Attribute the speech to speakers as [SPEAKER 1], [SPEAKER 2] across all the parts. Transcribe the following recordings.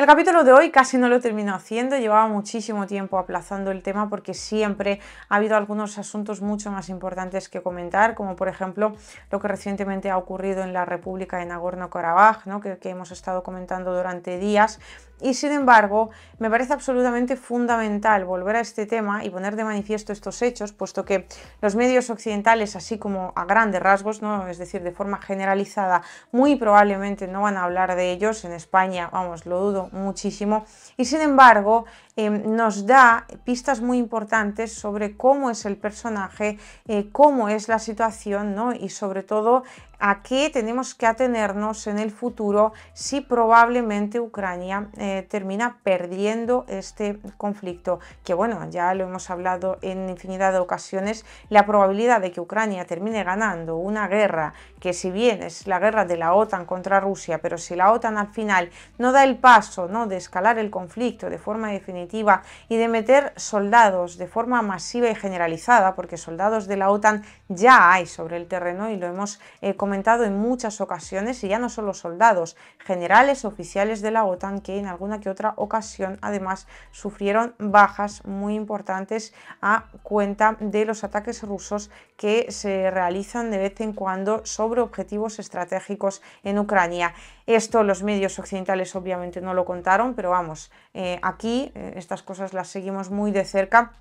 [SPEAKER 1] El capítulo de hoy casi no lo termino haciendo, llevaba muchísimo tiempo aplazando el tema porque siempre ha habido algunos asuntos mucho más importantes que comentar, como por ejemplo lo que recientemente ha ocurrido en la República de Nagorno-Karabaj, ¿no? que, que hemos estado comentando durante días, y sin embargo, me parece absolutamente fundamental volver a este tema y poner de manifiesto estos hechos, puesto que los medios occidentales, así como a grandes rasgos, ¿no? es decir, de forma generalizada, muy probablemente no van a hablar de ellos. En España, vamos, lo dudo muchísimo. Y sin embargo, eh, nos da pistas muy importantes sobre cómo es el personaje, eh, cómo es la situación ¿no? y sobre todo a qué tenemos que atenernos en el futuro si probablemente Ucrania eh, termina perdiendo este conflicto. Que bueno, ya lo hemos hablado en infinidad de ocasiones, la probabilidad de que Ucrania termine ganando una guerra que si bien es la guerra de la OTAN contra Rusia, pero si la OTAN al final no da el paso ¿no? de escalar el conflicto de forma definitiva, y de meter soldados de forma masiva y generalizada, porque soldados de la OTAN ya hay sobre el terreno y lo hemos eh, comentado en muchas ocasiones, y ya no solo soldados, generales, oficiales de la OTAN que en alguna que otra ocasión además sufrieron bajas muy importantes a cuenta de los ataques rusos que se realizan de vez en cuando sobre objetivos estratégicos en Ucrania. Esto los medios occidentales obviamente no lo contaron, pero vamos, eh, aquí eh, estas cosas las seguimos muy de cerca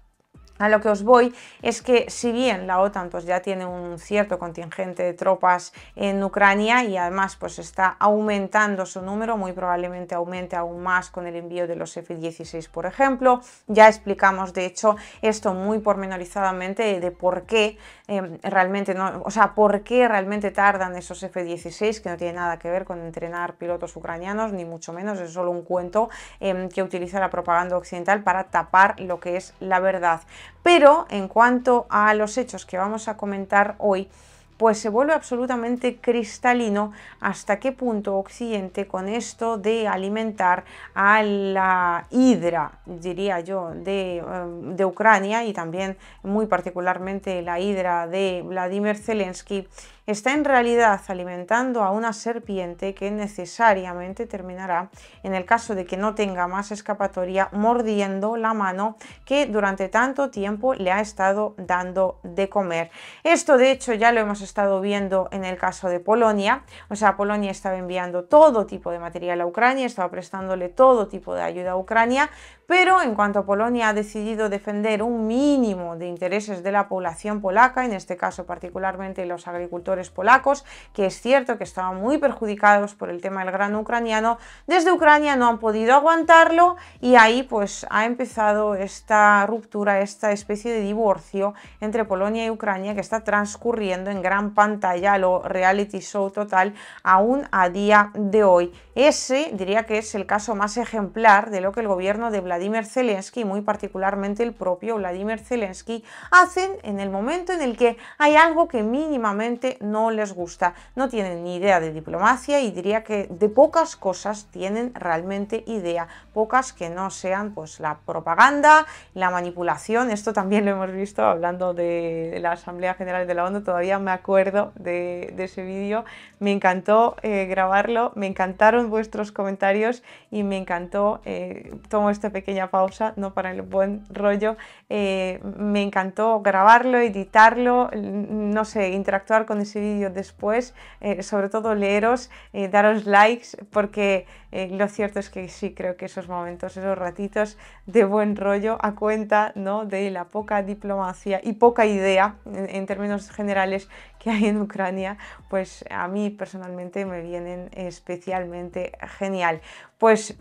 [SPEAKER 1] a lo que os voy es que si bien la OTAN pues, ya tiene un cierto contingente de tropas en Ucrania y además pues, está aumentando su número, muy probablemente aumente aún más con el envío de los F-16, por ejemplo. Ya explicamos, de hecho, esto muy pormenorizadamente de, por qué em, realmente no, o sea, por qué realmente tardan esos F-16, que no tiene nada que ver con entrenar pilotos ucranianos, ni mucho menos, es solo un cuento em, que utiliza la propaganda occidental para tapar lo que es la verdad. Pero en cuanto a los hechos que vamos a comentar hoy, pues se vuelve absolutamente cristalino hasta qué punto Occidente con esto de alimentar a la hidra, diría yo, de, eh, Ucrania y también muy particularmente la hidra de Vladimir Zelensky, está en realidad alimentando a una serpiente que necesariamente terminará, en el caso de que no tenga más escapatoria, mordiendo la mano que durante tanto tiempo le ha estado dando de comer. Esto de hecho ya lo hemos estado viendo en el caso de Polonia, o sea, Polonia estaba enviando todo tipo de material a Ucrania, estaba prestándole todo tipo de ayuda a Ucrania, pero en cuanto a Polonia ha decidido defender un mínimo de intereses de la población polaca, en este caso particularmente los agricultores, polacos, que es cierto que estaban muy perjudicados por el tema del grano ucraniano, desde Ucrania no han podido aguantarlo y ahí pues ha empezado esta ruptura, esta especie de divorcio entre Polonia y Ucrania que está transcurriendo en gran pantalla lo reality show total aún a día de hoy. Ese diría que es el caso más ejemplar de lo que el gobierno de Vladimir Zelensky, muy particularmente el propio Vladimir Zelensky, hacen en el momento en el que hay algo que mínimamente no les gusta. No tienen ni idea de diplomacia y diría que de pocas cosas tienen realmente idea, pocas que no sean pues la propaganda, la manipulación, esto también lo hemos visto hablando de la Asamblea General de la ONU, todavía me acuerdo de, ese vídeo, me encantó eh, grabarlo, me encantaron vuestros comentarios y me encantó, eh, tomo esta pequeña pausa, no para el buen rollo, eh, me encantó grabarlo, editarlo, no sé, interactuar con vídeo después, eh, sobre todo leeros, eh, daros likes, porque eh, lo cierto es que sí creo que esos momentos, esos ratitos de buen rollo a cuenta ¿no? de la poca diplomacia y poca idea en términos generales que hay en Ucrania, pues a mí personalmente me vienen especialmente genial. Pues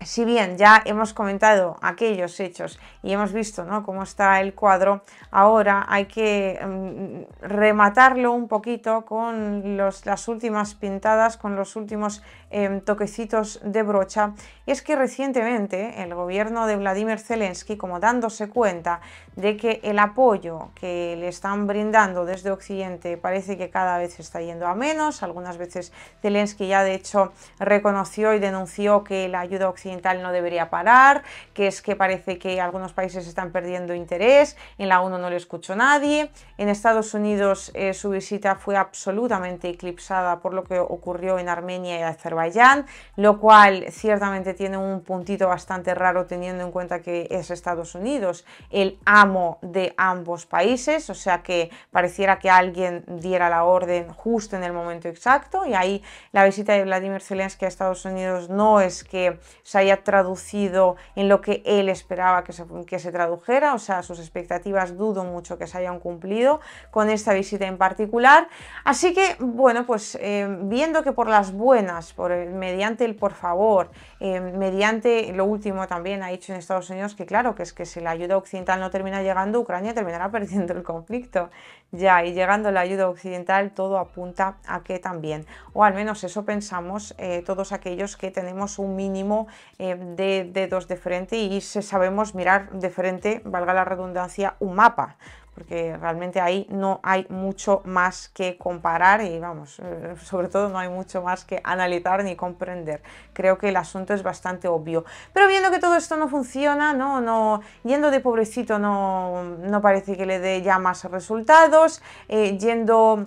[SPEAKER 1] si bien ya hemos comentado aquellos hechos y hemos visto ¿no? cómo está el cuadro, ahora hay que mm, rematarlo un poquito con las últimas pintadas, con los últimos em, toquecitos de brocha. Y es que recientemente el gobierno de Vladimir Zelensky, como dándose cuenta de que el apoyo que le están brindando desde Occidente parece que cada vez está yendo a menos, algunas veces Zelensky ya de hecho reconoció y denunció que la ayuda occidental no debería parar, que es que parece que algunos países están perdiendo interés, en la ONU no le escuchó nadie, en Estados Unidos eh, su visita fue absolutamente eclipsada por lo que ocurrió en Armenia y Azerbaiyán, lo cual ciertamente tiene un puntito bastante raro teniendo en cuenta que es Estados Unidos el amo de ambos países, o sea que pareciera que alguien diera la orden justo en el momento exacto y ahí la visita de Vladimir Zelensky a Estados Unidos no es que se haya traducido en lo que él esperaba que se, tradujera, o sea, sus expectativas dudo mucho que se hayan cumplido con esta visita en particular. Así que, bueno, pues eh, viendo que por las buenas, por el, mediante el por favor, eh, mediante lo último también ha dicho en Estados Unidos que claro, que es que si la ayuda occidental no termina llegando, Ucrania terminará perdiendo el conflicto. Ya, y llegando la ayuda occidental todo apunta a que también, o al menos eso pensamos eh, todos aquellos que tenemos un mínimo eh, de dedos de frente y sabemos mirar de frente, valga la redundancia, un mapa porque realmente ahí no hay mucho más que comparar y vamos, eh, sobre todo no hay mucho más que analizar ni comprender. Creo que el asunto es bastante obvio. Pero viendo que todo esto no funciona, no, no, yendo de pobrecito no, no parece que le dé ya más resultados, eh, yendo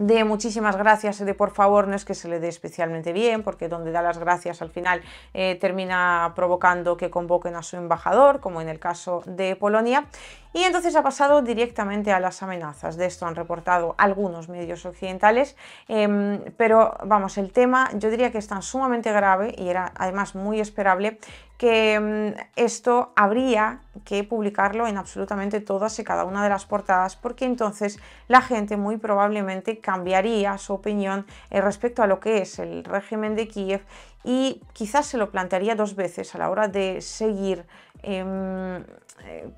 [SPEAKER 1] de muchísimas gracias y eh, de por favor no es que se le dé especialmente bien, porque donde da las gracias al final eh, termina provocando que convoquen a su embajador, como en el caso de Polonia. Y entonces ha pasado directamente a las amenazas. De esto han reportado algunos medios occidentales, em, pero vamos, el tema yo diría que es tan sumamente grave y era además muy esperable que mm, esto habría que publicarlo en absolutamente todas y cada una de las portadas porque entonces la gente muy probablemente cambiaría su opinión eh, respecto a lo que es el régimen de Kiev y quizás se lo plantearía dos veces a la hora de seguir em, eh,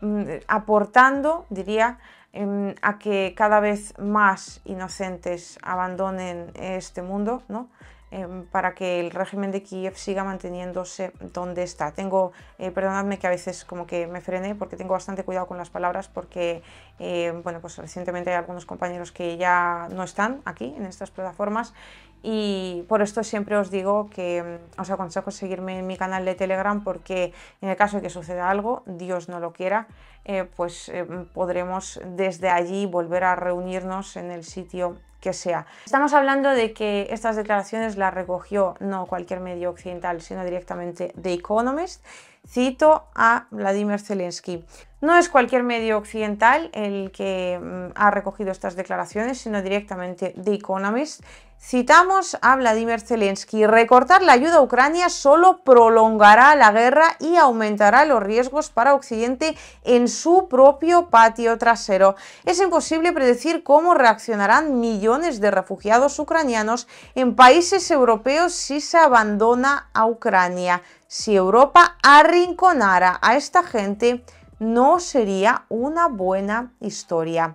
[SPEAKER 1] mm, aportando, diría, em, a que cada vez más inocentes abandonen este mundo, ¿no? Em, para que el régimen de Kiev siga manteniéndose donde está. Tengo, eh, perdonadme que a veces como que me frene porque tengo bastante cuidado con las palabras porque, eh, bueno, pues recientemente hay algunos compañeros que ya no están aquí en estas plataformas y por esto siempre os digo que mm, os aconsejo seguirme en mi canal de Telegram porque en el caso de que suceda algo, Dios no lo quiera, eh, pues em, podremos desde allí volver a reunirnos en el sitio sea. Estamos hablando de que estas declaraciones las recogió no cualquier medio occidental, sino directamente The Economist Cito a Vladimir Zelensky. No es cualquier medio occidental el que mm, ha recogido estas declaraciones, sino directamente The Economist. Citamos a Vladimir Zelensky, recortar la ayuda a Ucrania solo prolongará la guerra y aumentará los riesgos para Occidente en su propio patio trasero. Es imposible predecir cómo reaccionarán millones de refugiados ucranianos en países europeos si se abandona a Ucrania. Si Europa arrinconara a esta gente, no sería una buena historia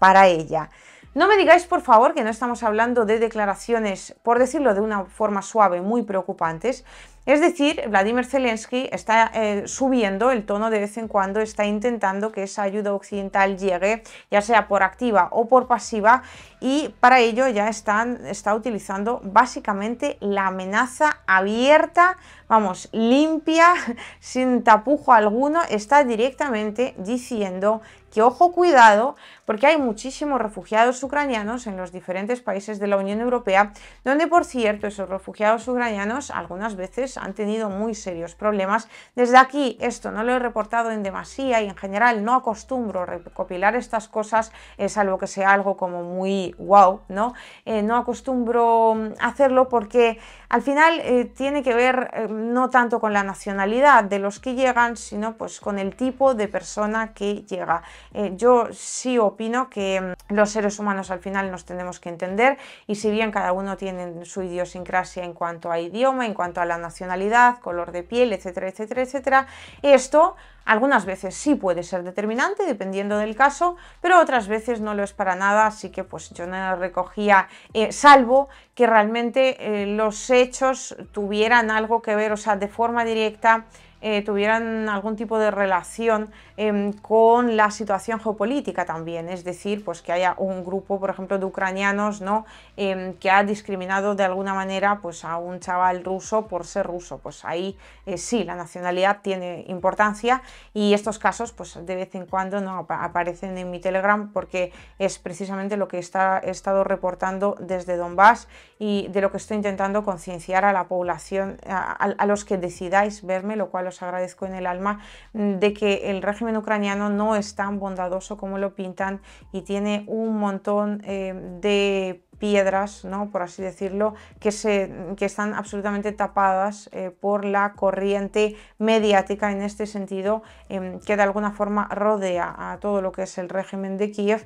[SPEAKER 1] para ella. No me digáis, por favor, que no estamos hablando de declaraciones, por decirlo de una forma suave, muy preocupantes. Es decir, Vladimir Zelensky está eh, subiendo el tono de vez en cuando, está intentando que esa ayuda occidental llegue, ya sea por activa o por pasiva, y para ello ya está utilizando básicamente la amenaza abierta, vamos, limpia, sin tapujo alguno, está directamente diciendo que ojo cuidado, porque hay muchísimos refugiados ucranianos en los diferentes países de la Unión Europea, donde por cierto esos refugiados ucranianos algunas veces han tenido muy serios problemas. Desde aquí esto no lo he reportado en demasía y en general no acostumbro recopilar estas cosas, salvo que sea algo como muy wow, ¿no? Eh, no acostumbro mm, hacerlo porque al final eh, tiene que ver eh, no tanto con la nacionalidad de los que llegan, sino pues con el tipo de persona que llega. Eh, yo sí opino que mm, los seres humanos al final nos tenemos que entender y si bien cada uno tiene su idiosincrasia en cuanto a idioma, en cuanto a la nacionalidad, color de piel, etcétera, etcétera, etcétera, esto algunas veces sí puede ser determinante, dependiendo del caso, pero otras veces no lo es para nada, así que pues yo no recogía, eh, salvo que realmente eh, los hechos tuvieran algo que ver, o sea, de forma directa eh, tuvieran algún tipo de relación em, con la situación geopolítica también, es decir, pues que haya un grupo, por ejemplo, de ucranianos ¿no? Em, que ha discriminado de alguna manera pues, a un chaval ruso por ser ruso. Pues ahí eh, sí, la nacionalidad tiene importancia y estos casos pues, de vez en cuando ¿no? aparecen en mi Telegram porque es precisamente lo que está, he estado reportando desde Donbass y de lo que estoy intentando concienciar a la población, a los que decidáis verme, lo cual los agradezco en el alma, mm, de que el régimen ucraniano no es tan bondadoso como lo pintan y tiene un montón eh, de piedras, ¿no? por así decirlo, que, se, que están absolutamente tapadas eh, por la corriente mediática en este sentido, em, que de alguna forma rodea a todo lo que es el régimen de Kiev.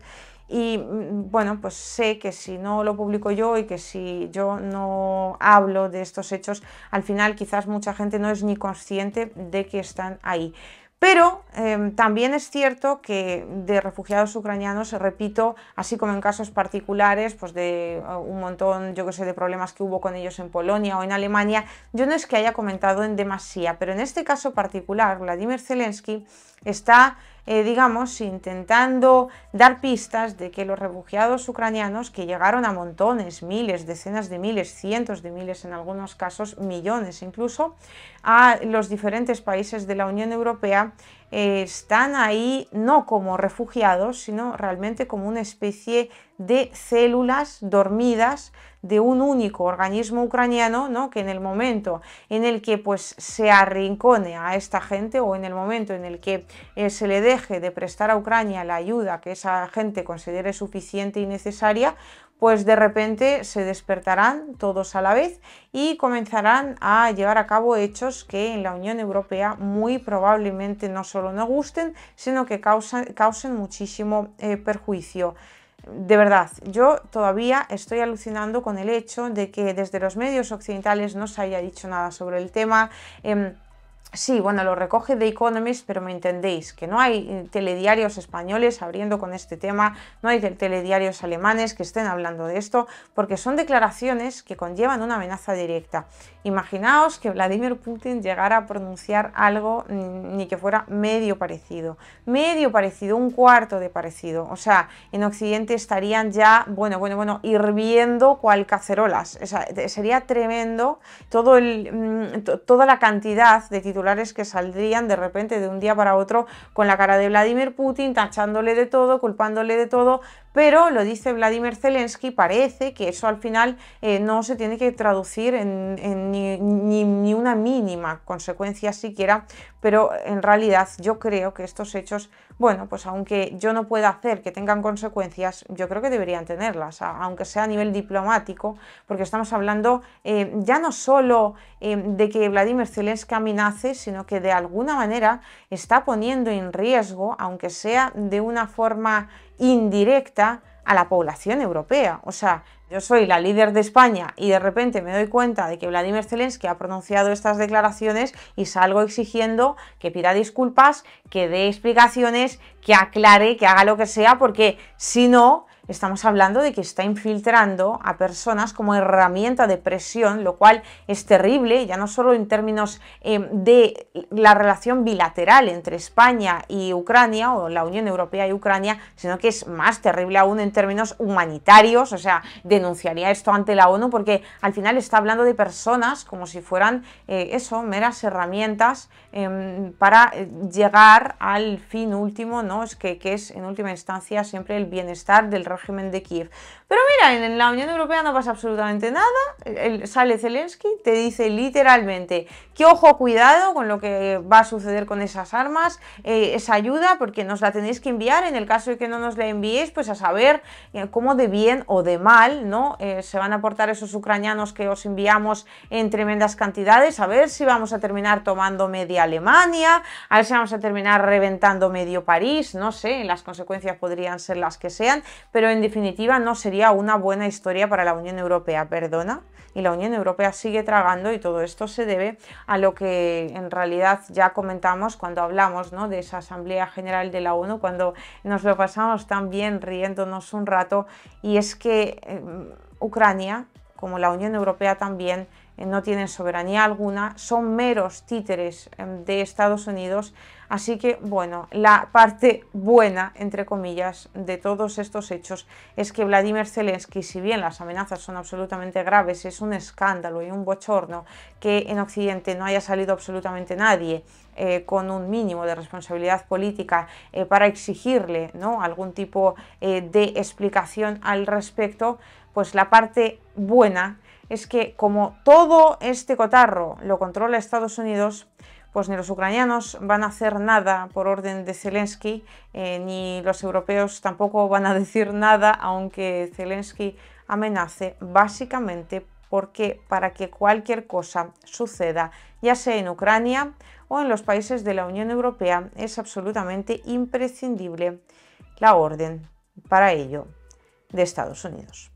[SPEAKER 1] Y mm, bueno, pues sé que si no lo publico yo y que si yo no hablo de estos hechos, al final quizás mucha gente no es ni consciente de que están ahí. Pero em, también es cierto que de refugiados ucranianos, repito, así como en casos particulares, pues de eh, un montón, yo que sé, de problemas que hubo con ellos en Polonia o en Alemania, yo no es que haya comentado en demasía, pero en este caso particular, Vladimir Zelensky está eh, digamos, intentando dar pistas de que los refugiados ucranianos, que llegaron a montones, miles, decenas de miles, cientos de miles en algunos casos, millones incluso, a los diferentes países de la Unión Europea, eh, están ahí no como refugiados, sino realmente como una especie de células dormidas de un único organismo ucraniano, ¿no? que en el momento en el que pues, se arrincone a esta gente o en el momento en el que eh, se le deje de prestar a Ucrania la ayuda que esa gente considere suficiente y necesaria, pues de repente se despertarán todos a la vez y comenzarán a llevar a cabo hechos que en la Unión Europea muy probablemente no solo no gusten, sino que causen muchísimo eh, perjuicio de verdad, yo todavía estoy alucinando con el hecho de que desde los medios occidentales no se haya dicho nada sobre el tema. Em, Sí, bueno, lo recoge The Economist, pero me entendéis, que no hay eh, telediarios españoles abriendo con este tema, no hay telediarios alemanes que estén hablando de esto, porque son declaraciones que conllevan una amenaza directa. Imaginaos que Vladimir Putin llegara a pronunciar algo mm, ni que fuera medio parecido, medio parecido, un cuarto de parecido. O sea, en Occidente estarían ya, bueno, bueno, bueno, hirviendo cual cacerolas. O sea, sería tremendo mm, toda la cantidad de titulares que saldrían de repente de un día para otro con la cara de Vladimir Putin, tachándole de todo, culpándole de todo, pero lo dice Vladimir Zelensky, parece que eso al final eh, no se tiene que traducir en, en ni, mínima consecuencia siquiera, pero en realidad yo creo que estos hechos, bueno, pues aunque yo no pueda hacer que tengan consecuencias, yo creo que deberían tenerlas, aunque sea a nivel diplomático, porque estamos hablando eh, ya no solo eh, de que Vladimir Zelensky amenace, sino que de alguna manera está poniendo en riesgo, aunque sea de una forma indirecta, a la población europea. O sea, yo soy la líder de España y de repente me doy cuenta de que Vladimir Zelensky ha pronunciado estas declaraciones y salgo exigiendo que pida disculpas, que dé explicaciones, que aclare, que haga lo que sea, porque si no, estamos hablando de que está infiltrando a personas como herramienta de presión, lo cual es terrible, ya no solo en términos eh, de la relación bilateral entre España y Ucrania, o la Unión Europea y Ucrania, sino que es más terrible aún en términos humanitarios, o sea, denunciaría esto ante la ONU porque al final está hablando de personas como si fueran eh, eso, meras herramientas em, para eh, llegar al fin último, ¿no? Es que, es en última instancia siempre el bienestar del régimen de Kiev. Pero mira, en la Unión Europea no pasa absolutamente nada. sale Zelensky, te dice literalmente que ojo, cuidado con lo que va a suceder con esas armas, eh, esa ayuda, porque nos la tenéis que enviar. En el caso de que no nos la enviéis, pues a saber eh, cómo de bien o de mal no eh, se van a aportar esos ucranianos que os enviamos en tremendas cantidades. A ver si vamos a terminar tomando media Alemania, a ver si vamos a terminar reventando medio París. No sé, las consecuencias podrían ser las que sean, pero en definitiva no sería una buena historia para la Unión Europea, perdona. Y la Unión Europea sigue tragando y todo esto se debe a lo que en realidad ya comentamos cuando hablamos ¿no? de esa Asamblea General de la ONU, cuando nos lo pasamos tan bien riéndonos un rato, y es que em, Ucrania como la Unión Europea también, eh, no tienen soberanía alguna, son meros títeres em, de Estados Unidos. Así que, bueno, la parte buena, entre comillas, de todos estos hechos es que Vladimir Zelensky, si bien las amenazas son absolutamente graves, es un escándalo y un bochorno que en Occidente no haya salido absolutamente nadie eh, con un mínimo de responsabilidad política eh, para exigirle ¿no? algún tipo de explicación al respecto, pues la parte buena es que como todo este cotarro lo controla Estados Unidos, pues ni los ucranianos van a hacer nada por orden de Zelensky, eh, ni los europeos tampoco van a decir nada, aunque Zelensky amenace, básicamente porque para que cualquier cosa suceda, ya sea en Ucrania o en los países de la Unión Europea, es absolutamente imprescindible la orden para ello de Estados Unidos.